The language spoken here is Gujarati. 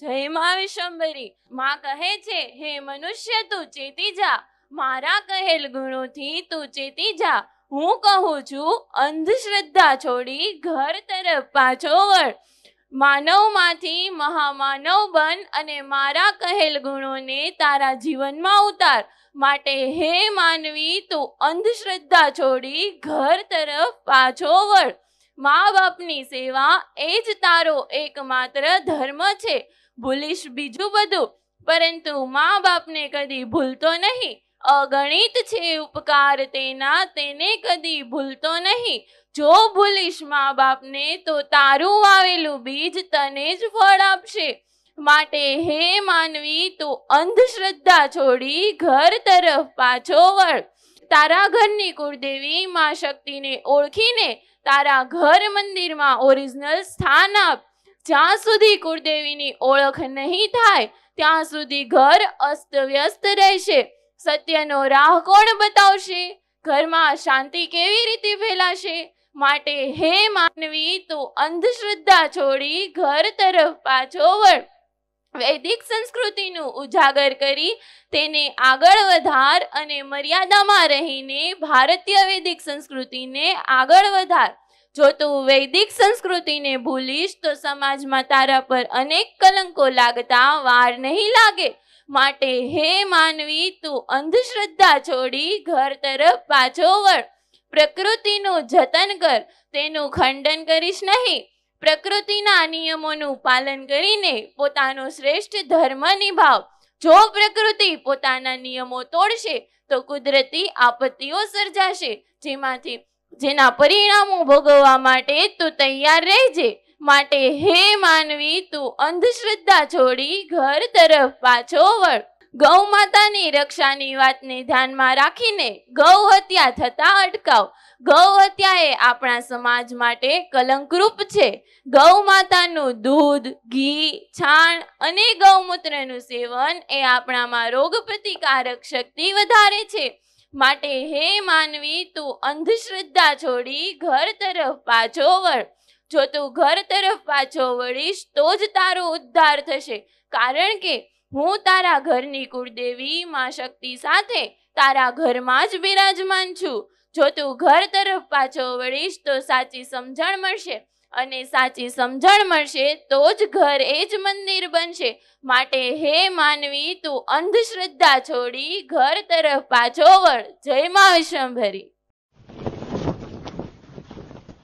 જય મા વિશંબરી માં કહે છે હે મનુષ્ય તું ચેતી જા મારા કહેલ ગુણોથી તું ચેતી જા હું કહું છું અંધશ્રદ્ધા છોડી ઘર તરફ પાછો વળ માનવમાંથી મહામાનવ બન અને મારા કહેલ ગુણોને તારા જીવનમાં ઉતાર માટે હે માનવી તું અંધશ્રદ્ધા છોડી ઘર તરફ પાછો વળ મા બાપની સેવા એ જ તારો એકમાત્ર ધર્મ છે ભૂલીશ બીજું બધું પરંતુ મા બાપને કદી ભૂલતો નહીં અગણિત છે ઉપકાર તેના તેને કદી ભૂલતો નહીં જો ભૂલીશ મા બાપને તો તારું વાવેલું બીજ તને જ ફળ આપશે માટે હે માનવી તું અંધશ્રદ્ધા છોડી ઘર તરફ પાછો વળ તારા ઘરની કુળદેવી માં શક્તિને ઓળખીને તારા ઘર મંદિરમાં ઓરિજિનલ સ્થાન આપ જ્યાં સુધી કુળદેવીની ઓળખ નહીં થાય ત્યાં સુધી ઘર અસ્તવ્યસ્ત રહેશે સત્યનો રાહ કોણ બતાવશે ઘરમાં શાંતિ કેવી રીતે ફેલાશે માટે હે માનવી તું અંધશ્રદ્ધા છોડી ઘર તરફ પાછો વળ વૈદિક સંસ્કૃતિનું ઉજાગર કરી તેને આગળ વધાર અને મર્યાદામાં રહીને ભારતીય વૈદિક સંસ્કૃતિને આગળ વધાર જો તું વૈદિક સંસ્કૃતિને ભૂલીશ તો સમાજમાં તારા પર અનેક કલંકો લાગતા વાર નહીં લાગે માટે હે માનવી તું અંધશ્રદ્ધા છોડી ઘર તરફ પાછો વળ પ્રકૃતિનું જતન કર તેનું ખંડન કરીશ નહીં પ્રકૃતિના નિયમોનું પાલન કરીને પોતાનો શ્રેષ્ઠ ધર્મ નિભાવ જો પ્રકૃતિ પોતાના નિયમો તોડશે તો કુદરતી આપત્તિઓ સર્જાશે જેમાંથી જેના પરિણામો ભોગવવા માટે તું તૈયાર રહેજે માટે હે માનવી તું અંધશ્રદ્ધા છોડી ઘર તરફ પાછો વળ ગૌ માતાની રક્ષાની વાતને ધ્યાનમાં રાખીને ગૌ હત્યા થતા અટકાવ ગૌ હત્યા એ આપણા સમાજ માટે કલંકરૂપ છે ગૌ માતાનું દૂધ ઘી છાણ અને ગૌમૂત્રનું સેવન એ આપણામાં રોગ પ્રતિકારક શક્તિ વધારે છે માટે હે માનવી તું અંધશ્રદ્ધા છોડી ઘર તરફ પાછો વળ જો તું ઘર તરફ પાછો વળીશ તો જ તારો ઉદ્ધાર થશે કારણ કે હું તારા ઘરની કુળદેવી માં શક્તિ સાથે તારા ઘરમાં જ બિરાજમાન છું જો તું ઘર તરફ પાછો વળીશ તો સાચી સમજણ મળશે અને સાચી સમજણ મળશે તો જ ઘર એ જ મંદિર બનશે માટે હે માનવી તું અંધશ્રદ્ધા છોડી ઘર તરફ પાછો વળ જય મા વિશ્વંભરી